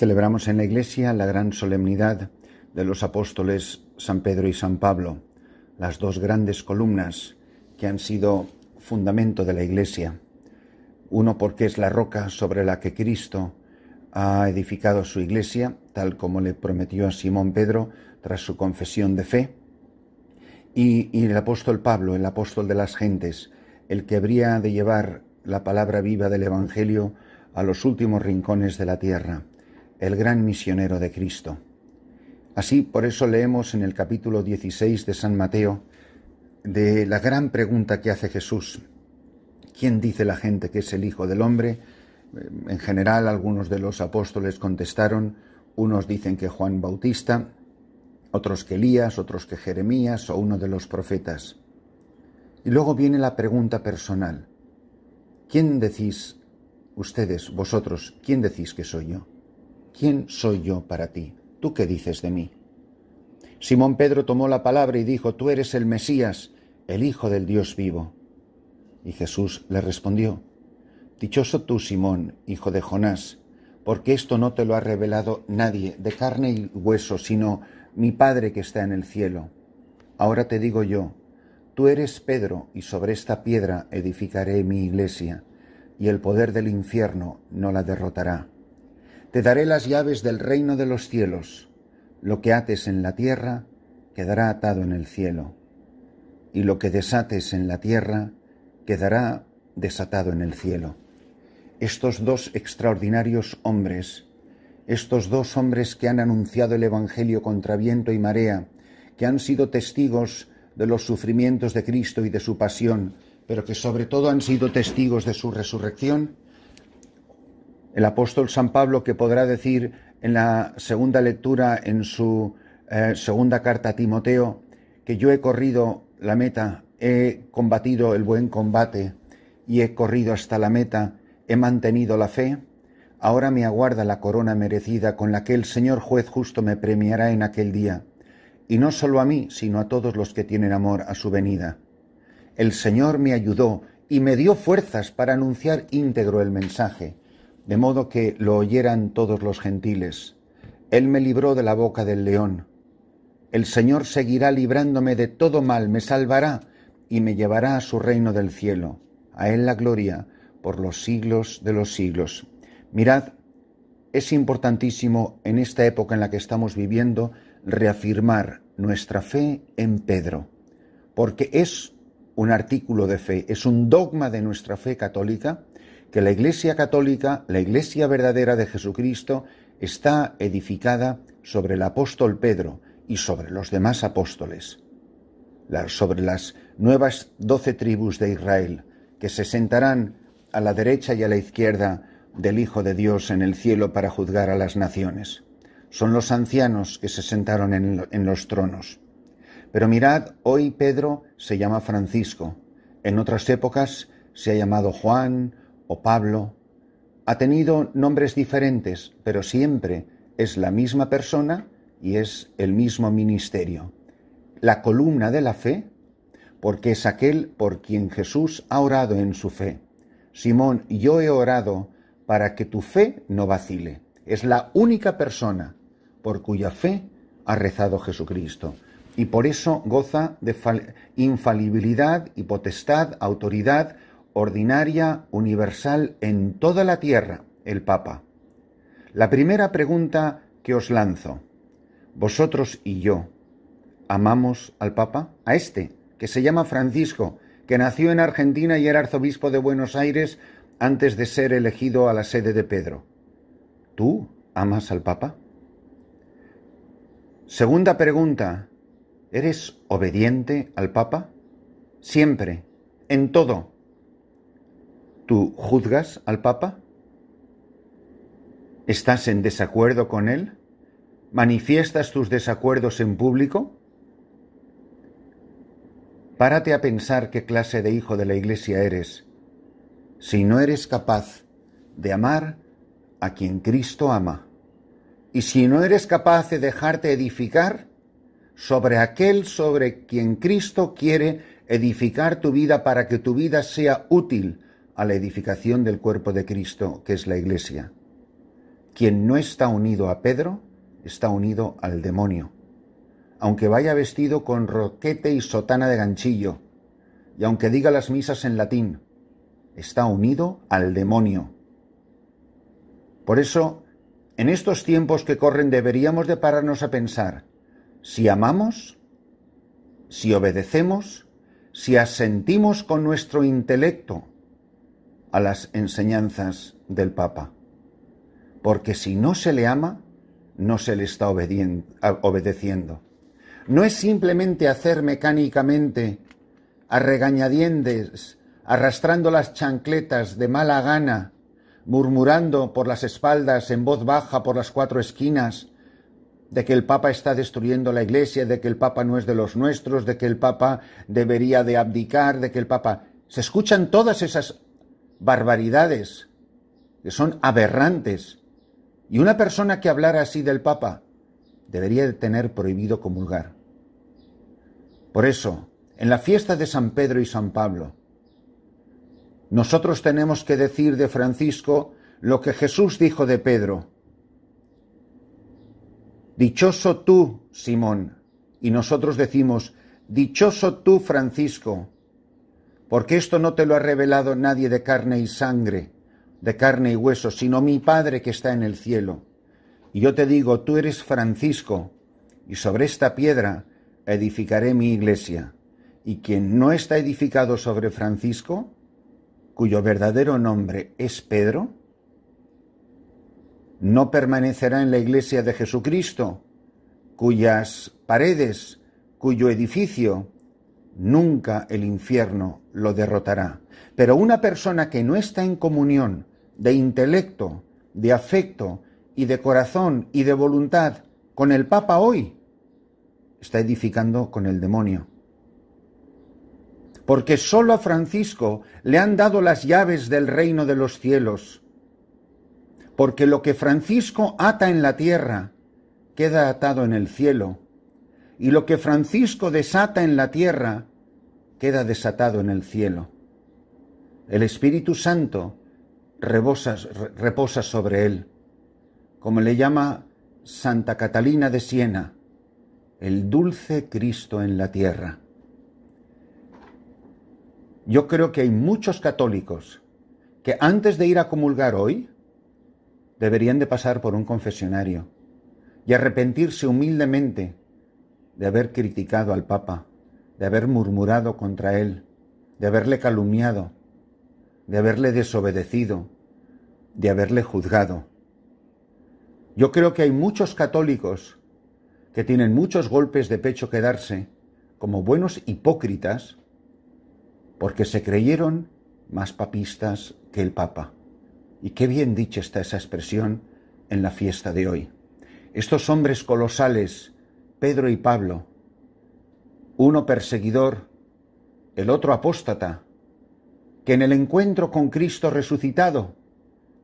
Celebramos en la Iglesia la gran solemnidad de los apóstoles San Pedro y San Pablo, las dos grandes columnas que han sido fundamento de la Iglesia. Uno porque es la roca sobre la que Cristo ha edificado su Iglesia, tal como le prometió a Simón Pedro tras su confesión de fe. Y, el apóstol Pablo, el apóstol de las gentes, el que habría de llevar la palabra viva del Evangelio a los últimos rincones de la tierra el gran misionero de Cristo. Así, por eso leemos en el capítulo 16 de San Mateo de la gran pregunta que hace Jesús. ¿Quién dice la gente que es el Hijo del Hombre? En general, algunos de los apóstoles contestaron, unos dicen que Juan Bautista, otros que Elías, otros que Jeremías o uno de los profetas. Y luego viene la pregunta personal. ¿Quién decís, ustedes, vosotros, quién decís que soy yo? ¿quién soy yo para ti? ¿Tú qué dices de mí? Simón Pedro tomó la palabra y dijo, Tú eres el Mesías, el Hijo del Dios vivo. Y Jesús le respondió, Dichoso tú, Simón, hijo de Jonás, porque esto no te lo ha revelado nadie de carne y hueso, sino mi Padre que está en el cielo. Ahora te digo yo, tú eres Pedro, y sobre esta piedra edificaré mi iglesia, y el poder del infierno no la derrotará. Te daré las llaves del reino de los cielos. Lo que ates en la tierra quedará atado en el cielo, y lo que desates en la tierra quedará desatado en el cielo. Estos dos extraordinarios hombres, estos dos hombres que han anunciado el Evangelio contra viento y marea, que han sido testigos de los sufrimientos de Cristo y de su pasión, pero que sobre todo han sido testigos de su resurrección, el apóstol San Pablo, que podrá decir en la segunda lectura, en su eh, segunda carta a Timoteo, que yo he corrido la meta, he combatido el buen combate y he corrido hasta la meta, he mantenido la fe, ahora me aguarda la corona merecida con la que el Señor juez justo me premiará en aquel día, y no solo a mí, sino a todos los que tienen amor a su venida. El Señor me ayudó y me dio fuerzas para anunciar íntegro el mensaje de modo que lo oyeran todos los gentiles. Él me libró de la boca del león. El Señor seguirá librándome de todo mal, me salvará y me llevará a su reino del cielo. A Él la gloria por los siglos de los siglos. Mirad, es importantísimo en esta época en la que estamos viviendo reafirmar nuestra fe en Pedro, porque es un artículo de fe, es un dogma de nuestra fe católica que la Iglesia católica, la Iglesia verdadera de Jesucristo, está edificada sobre el apóstol Pedro y sobre los demás apóstoles, sobre las nuevas doce tribus de Israel, que se sentarán a la derecha y a la izquierda del Hijo de Dios en el cielo para juzgar a las naciones. Son los ancianos que se sentaron en, los tronos. Pero mirad, hoy Pedro se llama Francisco, en otras épocas se ha llamado Juan o Pablo, ha tenido nombres diferentes, pero siempre es la misma persona y es el mismo ministerio. La columna de la fe, porque es aquel por quien Jesús ha orado en su fe. Simón, yo he orado para que tu fe no vacile. Es la única persona por cuya fe ha rezado Jesucristo. Y por eso goza de infalibilidad y potestad, autoridad ordinaria, universal en toda la tierra, el Papa. La primera pregunta que os lanzo, vosotros y yo, ¿amamos al Papa? A este, que se llama Francisco, que nació en Argentina y era arzobispo de Buenos Aires antes de ser elegido a la sede de Pedro. ¿Tú amas al Papa? Segunda pregunta, ¿eres obediente al Papa? Siempre, en todo ¿Tú juzgas al Papa? ¿Estás en desacuerdo con él? ¿Manifiestas tus desacuerdos en público? Párate a pensar qué clase de hijo de la Iglesia eres si no eres capaz de amar a quien Cristo ama y si no eres capaz de dejarte edificar sobre aquel sobre quien Cristo quiere edificar tu vida para que tu vida sea útil a la edificación del cuerpo de Cristo, que es la Iglesia. Quien no está unido a Pedro, está unido al demonio, aunque vaya vestido con roquete y sotana de ganchillo, y aunque diga las misas en latín, está unido al demonio. Por eso, en estos tiempos que corren deberíamos de pararnos a pensar si amamos, si obedecemos, si asentimos con nuestro intelecto a las enseñanzas del Papa. Porque si no se le ama, no se le está obedeciendo. No es simplemente hacer mecánicamente, a regañadientes, arrastrando las chancletas de mala gana, murmurando por las espaldas en voz baja por las cuatro esquinas, de que el Papa está destruyendo la Iglesia, de que el Papa no es de los nuestros, de que el Papa debería de abdicar, de que el Papa... Se escuchan todas esas barbaridades que son aberrantes. Y una persona que hablara así del Papa debería de tener prohibido comulgar. Por eso, en la fiesta de San Pedro y San Pablo, nosotros tenemos que decir de Francisco lo que Jesús dijo de Pedro. Dichoso tú, Simón. Y nosotros decimos, Dichoso tú, Francisco, porque esto no te lo ha revelado nadie de carne y sangre, de carne y hueso, sino mi Padre que está en el cielo. Y yo te digo, tú eres Francisco, y sobre esta piedra edificaré mi iglesia. Y quien no está edificado sobre Francisco, cuyo verdadero nombre es Pedro, no permanecerá en la iglesia de Jesucristo, cuyas paredes, cuyo edificio nunca el infierno lo derrotará. Pero una persona que no está en comunión de intelecto, de afecto y de corazón y de voluntad con el Papa hoy, está edificando con el demonio. Porque solo a Francisco le han dado las llaves del reino de los cielos. Porque lo que Francisco ata en la tierra queda atado en el cielo y lo que Francisco desata en la tierra queda desatado en el cielo. El Espíritu Santo reposa sobre él, como le llama Santa Catalina de Siena, el dulce Cristo en la tierra. Yo creo que hay muchos católicos que antes de ir a comulgar hoy deberían de pasar por un confesionario y arrepentirse humildemente de haber criticado al Papa, de haber murmurado contra él, de haberle calumniado, de haberle desobedecido, de haberle juzgado. Yo creo que hay muchos católicos que tienen muchos golpes de pecho que darse como buenos hipócritas porque se creyeron más papistas que el Papa. Y qué bien dicha está esa expresión en la fiesta de hoy. Estos hombres colosales Pedro y Pablo, uno perseguidor, el otro apóstata, que en el encuentro con Cristo resucitado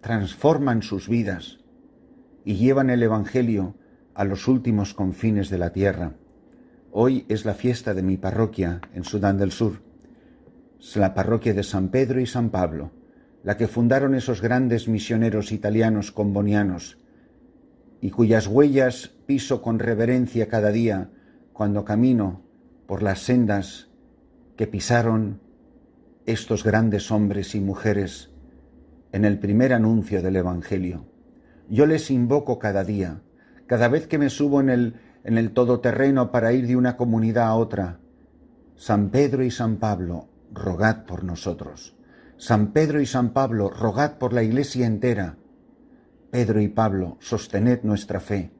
transforman sus vidas y llevan el Evangelio a los últimos confines de la tierra. Hoy es la fiesta de mi parroquia en Sudán del Sur. la parroquia de San Pedro y San Pablo, la que fundaron esos grandes misioneros italianos combonianos y cuyas huellas piso con reverencia cada día cuando camino por las sendas que pisaron estos grandes hombres y mujeres en el primer anuncio del Evangelio. Yo les invoco cada día, cada vez que me subo en el, en el todoterreno para ir de una comunidad a otra. San Pedro y San Pablo, rogad por nosotros. San Pedro y San Pablo, rogad por la iglesia entera. Pedro y Pablo, sostened nuestra fe,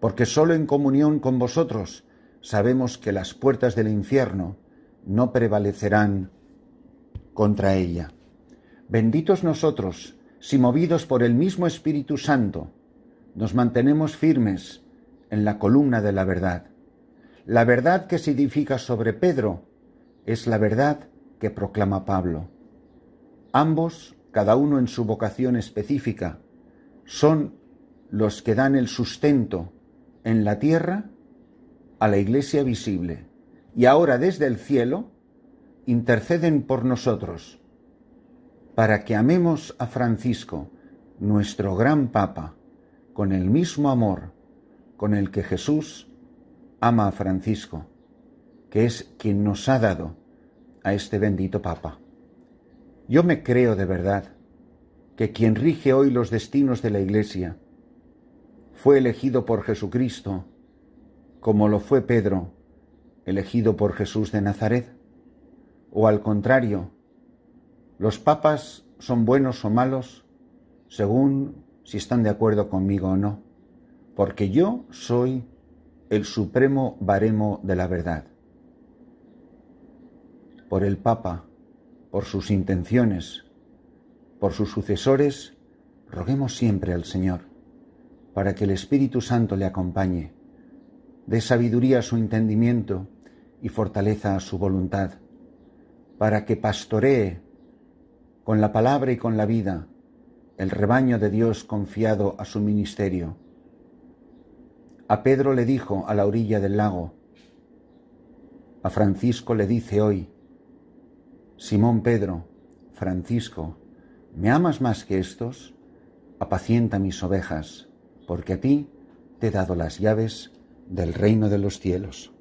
porque sólo en comunión con vosotros sabemos que las puertas del infierno no prevalecerán contra ella. Benditos nosotros, si movidos por el mismo Espíritu Santo, nos mantenemos firmes en la columna de la verdad. La verdad que se edifica sobre Pedro es la verdad que proclama Pablo. Ambos, cada uno en su vocación específica, son los que dan el sustento en la tierra a la iglesia visible y ahora desde el cielo interceden por nosotros para que amemos a Francisco, nuestro gran Papa, con el mismo amor con el que Jesús ama a Francisco, que es quien nos ha dado a este bendito Papa. Yo me creo de verdad que quien rige hoy los destinos de la Iglesia fue elegido por Jesucristo, como lo fue Pedro, elegido por Jesús de Nazaret. O al contrario, los papas son buenos o malos según si están de acuerdo conmigo o no, porque yo soy el supremo baremo de la verdad. Por el papa, por sus intenciones, por sus sucesores, roguemos siempre al Señor, para que el Espíritu Santo le acompañe, dé sabiduría a su entendimiento y fortaleza a su voluntad, para que pastoree con la palabra y con la vida el rebaño de Dios confiado a su ministerio. A Pedro le dijo a la orilla del lago, a Francisco le dice hoy, Simón Pedro, Francisco, ¿Me amas más que estos? Apacienta mis ovejas, porque a ti te he dado las llaves del reino de los cielos.